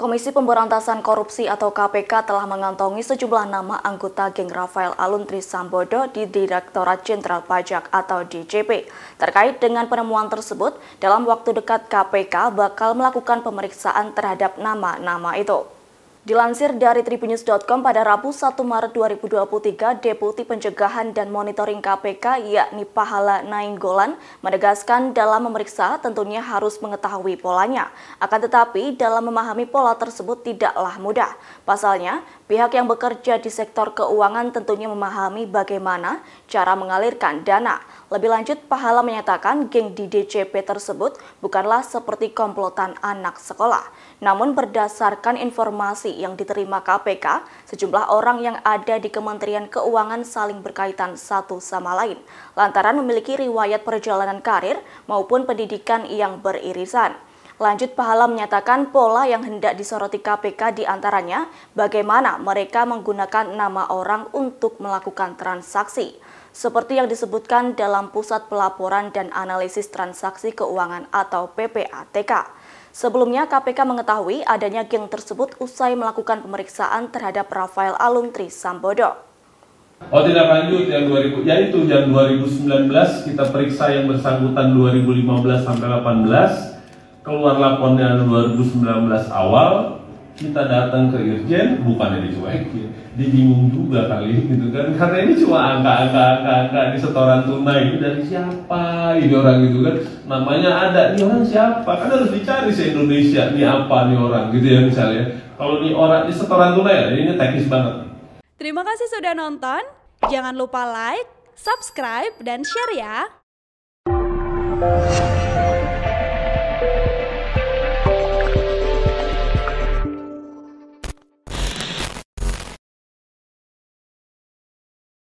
Komisi Pemberantasan Korupsi atau KPK telah mengantongi sejumlah nama anggota geng Rafael Alun Trisambodo di Direktorat Jenderal Pajak atau DJP. Terkait dengan penemuan tersebut, dalam waktu dekat KPK bakal melakukan pemeriksaan terhadap nama-nama itu. Dilansir dari tribunews.com pada Rabu 1 Maret 2023, Deputi Pencegahan dan Monitoring KPK yakni Pahala Nainggolan menegaskan dalam memeriksa tentunya harus mengetahui polanya. Akan tetapi dalam memahami pola tersebut tidaklah mudah. Pasalnya, pihak yang bekerja di sektor keuangan tentunya memahami bagaimana cara mengalirkan dana. Lebih lanjut, Pahala menyatakan geng di DCP tersebut bukanlah seperti komplotan anak sekolah. Namun berdasarkan informasi yang diterima KPK, sejumlah orang yang ada di Kementerian Keuangan saling berkaitan satu sama lain, lantaran memiliki riwayat perjalanan karir maupun pendidikan yang beririsan. Lanjut Pahala menyatakan pola yang hendak disoroti KPK diantaranya bagaimana mereka menggunakan nama orang untuk melakukan transaksi. Seperti yang disebutkan dalam Pusat Pelaporan dan Analisis Transaksi Keuangan atau PPATK. Sebelumnya KPK mengetahui adanya geng tersebut usai melakukan pemeriksaan terhadap Rafael Alun Sambodo. Oh tidak lanjut yang 2000 yaitu yang 2019 kita periksa yang bersangkutan 2015 sampai 18 keluar laporan 2019 awal kita datang ke Irjen bukannya dicuekin iya. dibingung juga kali gitu kan karena ini cuma angka-angka angka-angka di setoran tunai ini dari siapa ini orang gitu kan namanya ada nih orang siapa kan harus dicari se Indonesia ini apa nih orang gitu ya misalnya kalau ini orang di setoran tunai ya ini teknis banget terima kasih sudah nonton jangan lupa like subscribe dan share ya